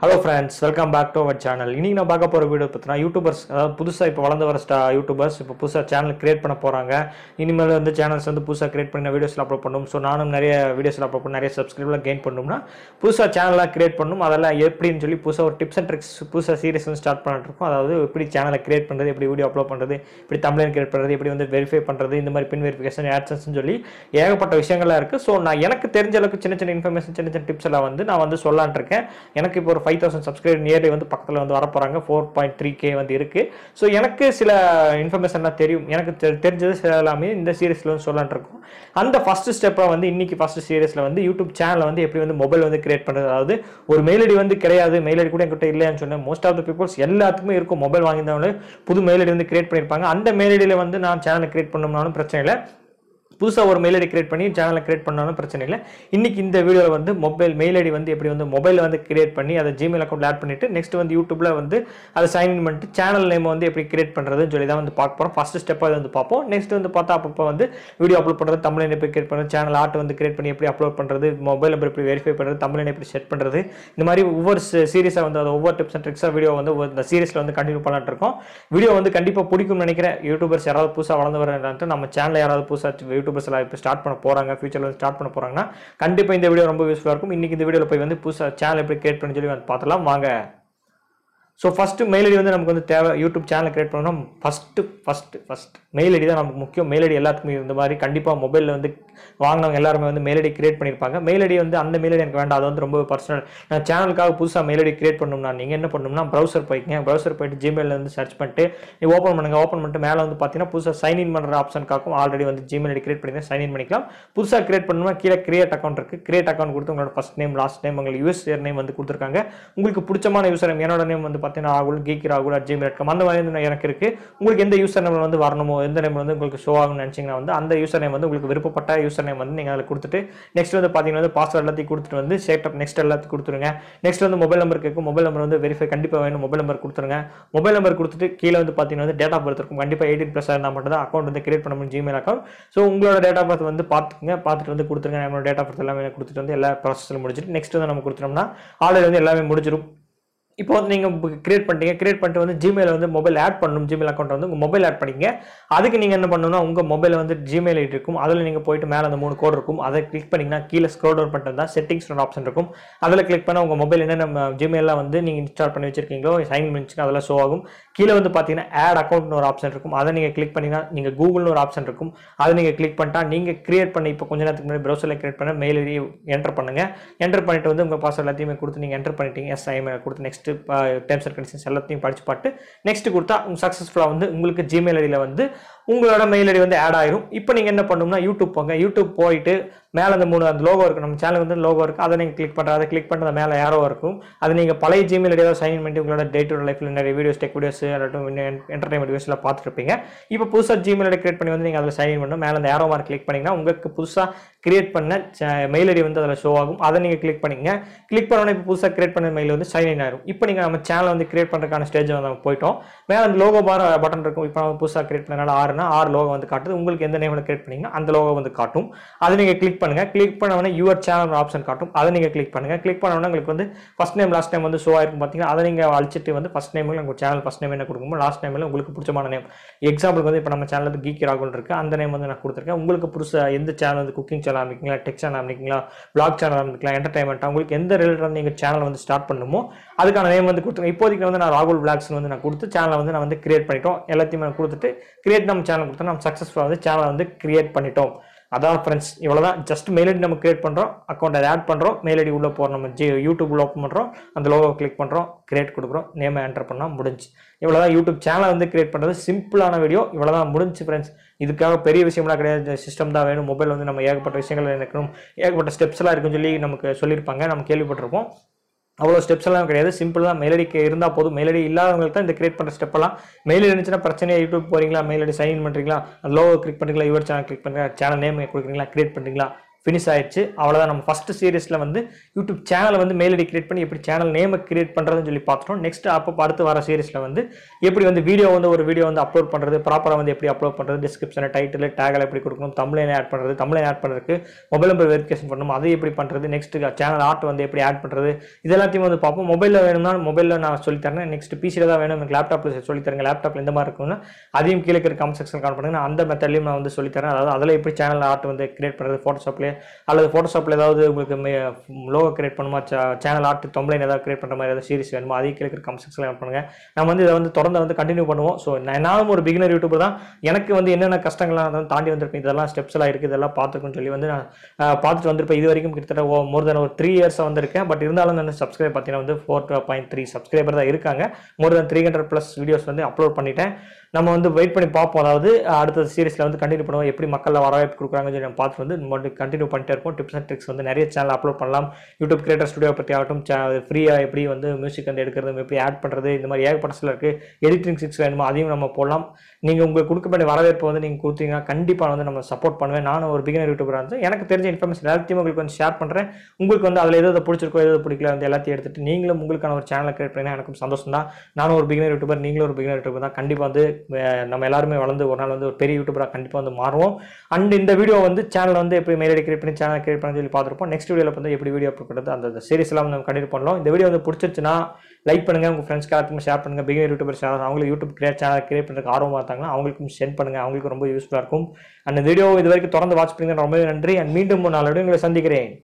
hello friends welcome back to our channel இன்றைக்கி நான் பார்க்க போகிற வீடியோ பார்த்தீங்கன்னா யூடியூபர்ஸ் அதாவது புதுசாக இப்போ வளர்ந்து வர ஸ்டா யூடியூபர்ஸ் இப்போ புதுசாக சேனல் கிரியேட் பண்ண போகிறாங்க இனிமேல் வந்து சேனல்ஸ் வந்து புதுசாக கிரியேட் பண்ண வீடியோஸில் அப்லோட் பண்ணணும் ஸோ நானும் நிறைய வீடியோஸில் அப்லோட் பண்ணி நிறைய சப்ஸ்கிரைப்லாம் கெயின் பண்ணணும்னா புதுசாக சேனலாக கிரியேட் பண்ணணும் அதெல்லாம் எப்படின்னு சொல்லி புதுசாக ஒரு டிப்ஸ் அண்ட் ட்ரிக்ஸ் புதுசாக சீரியஸ் வந்து ஸ்டார்ட் பண்ணிட்டுருக்கோம் அதாவது எப்படி சேனலை கிரியேட் பண்ணுறது எப்படி வீடியோ அப்லோட் பண்ணுறது இப்படி தமிழன் கிரியேட் பண்ணுறது எப்படி வந்து வெரிஃபை பண்ணுறது இந்த மாதிரி பின் வெரிஃபிகேஷன் ஆட்சன்ஸ்னு சொல்லி ஏகப்பட்ட விஷயங்களாக இருக்குது ஸோ நான் எனக்கு தெரிஞ்ச அளவுக்கு சின்ன சின்ன இன்ஃபர்மேஷன் சின்ன சின்ன டிப்ஸ் எல்லாம் வந்து நான் வந்து இருக்கேன் எனக்கு இப்போ ஒரு ஃபைவ் தௌசண்ட் சப்ஸ்கிரைபர் நியர்லி வந்து பக்கத்தில் வந்து வரப்போகிறாங்க ஃபோர் பாயிண்ட் த்ரீ கே வந்து இருக்குது ஸோ எனக்கு சில இன்ஃபர்மேஷன்லாம் தெரியும் எனக்கு தெரிஞ்சது சில எல்லாமே இந்த சீரீஸில் வந்து சொல்லலான்ட்ருக்கோம் அந்த ஃபஸ்ட்டு ஸ்டெப்பாக வந்து இன்றைக்கி ஃபஸ்ட்டு சீரீஸில் வந்து யூடியூப் சேனலை வந்து எப்படி வந்து மொபைல் வந்து கிரியேட் பண்ணுறது அதாவது ஒரு மெயில் ஐடி வந்து கிடையாது மெயில் ஐடி கூட என்கிட்ட இல்லையான்னு சொன்னேன் மோஸ்ட் ஆஃப் த பீப்புள்ஸ் எல்லாத்துக்குமே இருக்கும் மொபைல் வாங்கியிருந்தவங்க புது மெயில் ஐடி வந்து கிரியேட் பண்ணியிருப்பாங்க அந்த மெயில் ஐடியில் வந்து நான் சேனலை கிரியேட் பண்ணோம்னாலும் பிரச்சனை இல்லை புதுசாக ஒரு மெயில் ஐடி கிரியேட் பண்ணி சேனலை கிரியேட் பண்ணாலும் பிரச்சனை இல்லை இன்றைக்கி இந்த வீடியோவில் வந்து மொபைல் மெயில் ஐடி வந்து எப்படி வந்து மொபைலில் வந்து கிரியேட் பண்ணி அதை ஜிமெயில் அக்கௌண்ட்டில் ஆட் பண்ணிவிட்டு நெக்ஸ்ட் வந்து யூடியூப்ல வந்து அதை சைன் இன் பண்ணிட்டு சேனல் நேம் வந்து எப்படி கிரியேட் பண்ணுறதுன்னு சொல்லி தான் வந்து பார்க்க போகிறோம் ஃபஸ்ட்டு ஸ்டெப்பாக வந்து பார்ப்போம் நெக்ஸ்ட் வந்து பார்த்தா அப்பப்போ வந்து வீடியோ அப்லோட் பண்ணுறது தமிழ் எப்படி கிரியேட் பண்ணுறது சேனல் ஆர்ட் வந்து கிரியேட் பண்ணி எப்படி அப்லோட் பண்ணுறது மொபைல் நம்பர் எப்படி வெரிஃபை பண்ணுறது தமிழ் எப்படி செட் பண்ணுறது இந்த மாதிரி ஒவ்வொரு சீரியஸாக வந்து அது ஒவ்வொரு டிப்ஸ் அண்ட் ட்ரிக்ஸாக வீடியோ வந்து இந்த சீரியஸில் வந்து கண்டினியூ பண்ணிட்டு இருக்கோம் வீடியோ வந்து கண்டிப்பாக பிடிக்கும்னு நினைக்கிறேன் யூடியூபர்ஸ் யாராவது புதுசாக வளர்ந்து வரேன் நம்ம சேனல் யாராவது புதுசாக யூடியூபர்ஸ் எல்லாம் இப்போ ஸ்டார்ட் பண்ண போகிறாங்க ஃபியூச்சரில் ஸ்டார்ட் பண்ண போகிறாங்கன்னா கண்டிப்பாக இந்த வீடியோ ரொம்ப யூஸ்ஃபுல்லாக இருக்கும் இன்றைக்கி இந்த வீடியோவில் போய் வந்து புதுசாக சேனல் எப்படி கிரியேட் பண்ணி சொல்லி வந்து பார்த்தலாம் வாங்க ஸோ ஃபஸ்ட்டு மெயில் ஐடி வந்து நமக்கு வந்து தேவை யூடியூப் சேனல் கிரியேட் பண்ணணும் first first first mail ID தான் நமக்கு முக்கியம் மெயில் ஐடி எல்லாத்துக்குமே இந்த மாதிரி கண்டிப்பாக மொபைலில் வந்து வாங்கினவங்க எல்லாருமே வந்து மெயில் ஐடி கிரியேட் பண்ணியிருப்பாங்க மெயில் ஐடி வந்து அந்த மெயில் ஐடி எனக்கு வேண்டாம் அது வந்து ரொம்ப பர்சனல் நான் சேனலுக்காக புதுசாக மெயில் ஐடி கிரியேட் பண்ணணும்னா நீங்கள் என்ன பண்ணணும்னா ப்ரௌசர் போய்க்குங்க ப்ரௌசர் போய்ட்டு ஜிமெயில் வந்து சர்ச் பண்ணிட்டு நீ ஓப்பன் பண்ணுங்கள் ஓப்பன் பண்ணிட்டு மேலே வந்து பார்த்தீங்கன்னா புதுசாக சைன் இன் பண்ணுற ஆப்ஷனுக்காகவும் ஆல்ரெடி வந்து ஜிமெயில் ஐடி கிரியேட் பண்ணி சைன் இன் பண்ணிக்கலாம் புதுசாக கிரியேட் பண்ணணும்னா கீழே கிரியேட் அக்கௌண்ட் இருக்குது கிரியேட் அக்கௌண்ட் கொடுத்து உங்களோட ஃபஸ்ட் நேம் லாஸ்ட் நேம் உங்களுக்கு யூஎஸ் நேம் வந்து கொடுத்துருக்காங்க உங்களுக்கு பிடிச்சமான யூசர் நேம் என்னோட நேம் வந்து பார்த்தீங்கன்னா ராகுல் கீக் ராகுல் அட் ஜிமெயில் டாட் அந்த மாதிரி எனக்கு இருக்குது உங்களுக்கு எந்த யூசர் நேம் வந்து வரணுமோ எந்த நேம் வந்து உங்களுக்கு ஷோ ஆகும்னு நினைச்சிங்கன்னா வந்து அந்த யூசர் நேம் வந்து உங்களுக்கு விருப்பப்பட்ட யூசர் நேம் வந்து நீங்கள் அதில் கொடுத்துட்டு நெக்ஸ்ட் வந்து பார்த்தீங்கன்னா வந்து பாஸ்வேர்ட் எல்லாத்தையும் கொடுத்துட்டு வந்து சேட்டப் நெக்ஸ்ட் எல்லாத்தையும் கொடுத்துருங்க நெக்ஸ்ட் வந்து மொபைல் நம்பர் கேட்கும் மொபைல் நம்பர் வந்து வெரிஃபை கண்டிப்பாக வேணும் மொபைல் நம்பர் கொடுத்துருங்க மொபைல் நம்பர் கொடுத்துட்டு கீழே வந்து பார்த்தீங்கன்னா வந்து டேட் ஆஃப் பர்த் இருக்கும் கண்டிப்பாக எயிட்டீன் ப்ளஸ் இருந்தால் மட்டும் தான் அக்கௌண்ட் வந்து கிரியேட் பண்ண முடியும் ஜிமெயில் அக்கௌண்ட் ஸோ உங்களோட டேட் ஆஃப் பர்த் வந்து பார்த்துக்குங்க பார்த்துட்டு வந்து கொடுத்துருங்க நம்மளோட டேட் ஆஃப் பர்த் எல்லாமே கொடுத்துட்டு வந்து எல்லா ப்ராசஸில் முடிச்சுட்டு நெக்ஸ்ட் வந்து நம்ம கொடுத்துட்டோம்னா ஆர்டர் வந்து எல்லாமே முடிஞ்சிடும் இப்போ வந்து நீங்கள் கிரியேட் பண்ணிட்டீங்க கிரியேட் பண்ணிட்டு வந்து ஜிமெயில் வந்து மொபைல் ஆட் பண்ணணும் ஜிமெயில் அக்கௌண்ட் வந்து உங்கள் மொபைல் ஆட் பண்ணிங்க அதுக்கு நீங்கள் என்ன பண்ணணும் உங்கள் மொபைல் வந்து ஜிமெயில் ஐடி இருக்கும் அதில் நீங்கள் போயிட்டு மேலே அந்த மூணு கோடு இருக்கும் அதை கிளிக் பண்ணிங்கன்னா கீழே ஸ்க்ரோல் டவுன் பண்ணிட்டு தான் செட்டிங்ஸ் ஆப்ஷன் இருக்கும் அதில் கிளிக் பண்ணால் உங்கள் மொபைல் என்னென்ன ஜிமெயிலில் வந்து நீங்கள் இன்ஸ்டால் பண்ணி வச்சிருக்கீங்களோ சைன் பண்ணிச்சுன்னா அதெல்லாம் ஷோ ஆகும் கீழே வந்து பார்த்தீங்கன்னா ஆட் அக்கௌண்ட்னு ஒரு ஆப்ஷன் இருக்கும் அதை நீங்கள் கிளிக் பண்ணிங்கன்னா நீங்கள் கூகுள்னு ஒரு ஆப்ஷன் இருக்கும் அதை நீங்கள் கிளிக் பண்ணிட்டா நீங்கள் கிரியேட் பண்ணி இப்போ கொஞ்ச நேரத்துக்கு முன்னாடி ப்ரௌசரில் கிரியேட் பண்ண மெயில் ஐடியை என்டர் பண்ணுங்கள் என்டர் பண்ணிட்டு வந்து உங்கள் பாஸ்வேர்ட் எல்லாத்தையுமே கொடுத்து நீங்கள் என்டர் பண்ணிட்டீங்க எஸ் ஐஎம் கொடுத்து நெக்ஸ்ட் டேர்ம்ஸ் அண்ட் கண்டிஷன்ஸ் எல்லாத்தையும் படிச்சு பாட்டு நெக்ஸ்ட் கொடுத்தா சக்ஸஸ்ஃபுல்லாக வந்து உங்களுக்கு ஜிமெயில் ஐடியில் வந்து உங்களோட மெயில் ஐடி வந்து ஆட் ஆயிரும் இப்போ நீங்கள் என்ன பண்ணணும்னா யூடியூப் போங்க யூடியூப் போயிட்டு மேலே அந்த மூணு அந்த லோகோ இருக்கும் நம்ம சேனல் வந்து லோகோ இருக்குது அதை நீங்கள் கிளிக் பண்ணுறது அதை கிளிக் பண்ணுறது மேலே யாரோ இருக்கும் அது நீங்கள் பழைய ஜிமெயில் ஐடியாவை சைன் பண்ணி உங்களோட டே டு லைஃப்பில் நிறைய வீடியோஸ் டெக் வீடியோஸ் அல்லாட்டும் என்டர்டைன்மெண்ட் வீடியோஸ்லாம் பார்த்துருப்பீங்க இப்போ புதுசாக ஜிமெயில் ஐடி கிரியேட் பண்ணி வந்து நீங்கள் அதில் சைன் பண்ணணும் மேலே அந்த யாரோ மார்க் கிளிக் பண்ணிங்கன்னா உங்களுக்கு புதுசாக கிரியேட் பண்ண மெயில் ஐடி வந்து அதில் ஷோ ஆகும் அதை நீங்கள் கிளிக் பண்ணிங்க கிளிக் பண்ணோன்னே இப்போ புதுசாக கிரியேட் பண்ண மெயில் வந்து சைன் இன் ஆயிரும் இப்போ நீங்கள் நம்ம சேனல் வந்து கிரியேட் பண்ணுறதுக்கான ஸ்டேஜ் வந்து நம்ம போயிட்டோம் மேலே அந்த லோகோ பார் பட்டன் இருக்கும் இப்போ நம்ம புதுசாக கிரியேட் பண்ணனால ஆறுனா ஆறு லோகோ வந்து காட்டுது உங்களுக்கு எந்த நேமில் கிரியேட் பண்ணிங்கன்னா அந்த லோகோ வந்து காட்டும் அதை நீங்கள் கிளிக் பண்ணுங்கள் கிளிக் பண்ணவொடனே யுவர் சேனல் ஆப்ஷன் காட்டும் அதை நீங்கள் கிளிக் பண்ணுங்கள் கிளிக் பண்ணோன்னே உங்களுக்கு வந்து ஃபஸ்ட் நேம் லாஸ்ட் நேம் வந்து ஷோ ஆயிருக்கும் பார்த்தீங்கன்னா அதை நீங்கள் அழிச்சிட்டு வந்து ஃபஸ்ட் நேமில் உங்கள் சேனல் ஃபஸ்ட் நேம் என்ன கொடுக்குமோ லாஸ்ட் நேமில் உங்களுக்கு பிடிச்சமான நேம் எக்ஸாம்பிளுக்கு வந்து இப்போ நம்ம வந்து கீக்கி ராகுல் இருக்குது அந்த நேம் வந்து நான் கொடுத்துருக்கேன் உங்களுக்கு புதுசாக எந்த சேனல் வந்து குக்கிங் சேனல் சேனல் ஆரம்பிக்கலாம் டெக் சேனல் ஆரம்பிக்கலாம் பிளாக் சேனல் ஆரம்பிக்கலாம் என்டர்டைன்மெண்ட் உங்களுக்கு எந்த ரிலேட்டட் நீங்கள் சேனல் வந்து ஸ்டார்ட் பண்ணுமோ அதுக்கான நேம் வந்து கொடுத்துருங்க இப்போதைக்கு வந்து நான் ராகுல் பிளாக்ஸ் வந்து நான் கொடுத்து சேனலை வந்து நான் வந்து கிரியேட் பண்ணிட்டோம் எல்லாத்தையுமே கொடுத்துட்டு கிரியேட் நம்ம சேனல் கொடுத்தோம் நம்ம சக்ஸஸ்ஃபுல்லாக வந்து சேனலை வந்து கிரியேட் பண்ணிட்டோம் அதான் ஃப்ரெண்ட்ஸ் இவ்வளோ தான் ஜஸ்ட் மெயில் ஐடி நம்ம கிரியேட் பண்ணுறோம் அக்கௌண்ட் அதை ஆட் பண்ணுறோம் மெயில் ஐடி உள்ளே போகிறோம் நம்ம ஜி யூடியூப் ஓப்பன் பண்ணுறோம் அந்த லோகோ கிளிக் பண்ணுறோம் கிரியேட் கொடுக்குறோம் நேமை என்டர் பண்ணால் முடிஞ்சு இவ்வளோ தான் யூடியூப் சேனலை வந்து கிரியேட் பண்ணுறது சிம்பிளான வீடியோ இவ்வளோ தான் முடிஞ்சு ஃப்ரெண்ட்ஸ் இதுக்காக பெரிய விஷயம்லாம் கிடையாது சிஸ்டம் தான் வேணும் மொபைல் வந்து நம்ம ஏகப்பட்ட விஷயங்கள் இருக்கணும் ஏகப்பட்ட ஸ்டெப்ஸ்லாம் இருக்குன்னு சொல்லி நமக்கு சொல்லியிருப்பாங்க நம்ம கேள்விப்பட்டிருப்போம் அவ்வளோ ஸ்டெப்ஸ் எல்லாம் கிடையாது சிம்பிள் தான் மெயிலடி இருந்தால் போதும் மெயிலடி இல்லாதவங்களுக்கு தான் இந்த கிரியேட் பண்ணுற எல்லாம் மெயில் இருந்துச்சுன்னா பிரச்சனையாக யூடியூப் போகிறீங்களா மெயிலடி சைன் பண்ணுறீங்களா லோ கிளிக் பண்ணுறீங்களா யுவர் சேனல் கிளிக் பண்ணுறீங்களா சேனல் நேம் கொடுக்குறீங்களா கிரியேட் பண்ணுறீங்களா ஃபினிஷ் ஆயிடுச்சு அவ்வளோதான் நம்ம ஃபஸ்ட்டு சீரீஸில் வந்து யூடியூப் சேனலை வந்து மெயில் ஐடி கிரியேட் பண்ணி எப்படி சேனல் நேமை கிரியேட் பண்ணுறதுன்னு சொல்லி பார்த்துட்டோம் நெக்ஸ்ட் அப்போ அடுத்து வர சீரீஸில் வந்து எப்படி வந்து வீடியோ வந்து ஒரு வீடியோ வந்து அப்லோட் பண்ணுறது ப்ராப்பராக வந்து எப்படி அப்லோட் பண்ணுறது டிஸ்கிரிப்ஷனில் டைட்டில் டேகில் எப்படி கொடுக்கணும் தமிழை ஆட் பண்ணுறது தமிழை ஆட் பண்ணுறதுக்கு மொபைல் நம்பர் வெரிஃபிகேஷன் பண்ணணும் அதை எப்படி பண்ணுறது நெக்ஸ்ட் சேனல் ஆர்ட் வந்து எப்படி ஆட் பண்ணுறது இதெல்லாத்தையும் வந்து பார்ப்போம் மொபைலில் வேணும்னா மொபைலில் நான் சொல்லித்தரேன் நெக்ஸ்ட் பிசியில் தான் வேணும் எனக்கு லேப்டாப்பில் சொல்லித்தரேன் லேப்டாப்பில் இந்த மாதிரி இருக்கும்னா அதையும் கீழே இருக்கிற கமெண்ட் செக்ஷன் கால் பண்ணுங்கள் அந்த மெத்தட்லையும் நான் வந்து சொல்லித்தரேன் அதாவது அதில் எப்படி சேனல் ஆர்ட் வந்து கிரியேட் பண்ணுறது ஃபோட்டோஷாப்லேயே அல்லது ஃபோட்டோஷாப்பில் ஏதாவது உங்களுக்கு லோகோ கிரியேட் பண்ணுமா சேனல் ஆர்ட் தொம்பளை ஏதாவது கிரியேட் பண்ணுற மாதிரி ஏதாவது சீரிஸ் வேணுமா அதே கிழக்கிற கம்செக்ஷன் ஆட் பண்ணுங்கள் நம்ம வந்து இதை வந்து தொடர்ந்து வந்து கண்டினியூ பண்ணுவோம் ஸோ நானும் ஒரு பிகினர் யூடியூபர் தான் எனக்கு வந்து என்னென்ன கஷ்டங்கள்லாம் அதை தாண்டி வந்திருப்பேன் இதெல்லாம் ஸ்டெப்ஸ் எல்லாம் இருக்குது இதெல்லாம் பார்த்துருக்குன்னு சொல்லி வந்து நான் பார்த்துட்டு வந்திருப்பேன் இது வரைக்கும் கிட்டத்தட்ட மோர் தென் ஒரு த்ரீ இயர்ஸாக வந்திருக்கேன் பட் இருந்தாலும் வந்து சப்ஸ்கிரைப் பார்த்தீங்கன்னா வந்து ஃபோர் பாயிண்ட் த்ரீ சப்ஸ்கிரைபர் தான் இருக்காங்க more then three hundred plus videos வந்து அப்லோட் பண்ணிட்டேன் நம்ம வந்து வெயிட் பண்ணி பார்ப்போம் அதாவது அடுத்த சீரீஸில் வந்து கண்டினியூ பண்ணுவோம் எப்படி மக்களில் வரவேற்பு கொடுக்குறாங்கன்னு சொல்லி நம்ம பார்த்து வந்து நம்ம கண்டினியூ பண்ணிட்டே இருப்போம் டிப்ஸ் அண்ட் ட்ரிக்ஸ் வந்து நிறைய சேனல் அப்லோட் பண்ணலாம் யூடியூப் கிரியேட்டர் ஸ்டுடியோ பற்றி ஆகட்டும் ஃப்ரீயாக எப்படி வந்து மியூசிக் வந்து எடுக்கிறது எப்படி ஆட் பண்ணுறது இந்த மாதிரி ஏகப்பட்ட சில இருக்குது எடிட்டிங் சிக்ஸ் வேணுமோ அதையும் நம்ம போடலாம் நீங்கள் உங்களுக்கு கொடுக்க வேண்டிய வரவேற்பு வந்து நீங்கள் கொடுத்தீங்கன்னா கண்டிப்பாக வந்து நம்ம சப்போர்ட் பண்ணுவேன் நானும் ஒரு பிகினர் யூடியூபராக இருந்து எனக்கு தெரிஞ்ச இன்ஃபர்மேஷன் எல்லாத்தையும் உங்களுக்கு வந்து ஷேர் பண்ணுறேன் உங்களுக்கு வந்து அதில் எதாவது பிடிச்சிருக்கோ எதாவது பிடிக்கல வந்து எல்லாத்தையும் எடுத்துகிட்டு நீங்களும் உங்களுக்கான ஒரு சேனலை கிரியேட் பண்ணினா எனக்கும் சந்தோஷம் தான் நானும் ஒரு பிகினர் யூடியூபர் நீங்களும் ஒரு பிகினர் யூடியூபர் தான் கண்டிப்பாக வந்து நம்ம எல்லாருமே வளர்ந்து ஒரு நாள் வந்து ஒரு பெரிய யூடியூபராக கண்டிப்பாக வந்து மாறுவோம் அண்ட் இந்த வீடியோ வந்து சேனல் வந்து எப்படி மெயில் கிரியேட் பண்ணி சேனல் கிரியேட் பண்ணி சொல்லி பார்த்துருப்போம் நெக்ஸ்ட் வீடியோவில் வந்து எப்படி வீடியோ பண்ணுறது அந்த சீரிஸ் எல்லாம் நம்ம கண்டிப்பாக பண்ணலாம் இந்த வீடியோ வந்து பிடிச்சிருச்சுன்னா லைக் பண்ணுங்கள் உங்கள் ஃப்ரெண்ட்ஸ் எல்லாத்துக்கும் ஷேர் பண்ணுங்கள் பிகினர் யூடியூபர் சேனல் அவங்களுக்கு யூடியூப் கிரியேட் சேனல் கிரியேட் பண்ணுறதுக்கு ஆர்வமாக இருந்தாங்கன்னா அவங்களுக்கும் சென்ட் பண்ணுங்கள் அவங்களுக்கு ரொம்ப யூஸ்ஃபுல்லாக இருக்கும் அந்த வீடியோ இது வரைக்கும் தொடர்ந்து வாட்ச் பண்ணுங்கள் ரொம்ப நன்றி அண்ட் மீண்டும் நாளோடு உங்களை சந்திக்கிறேன்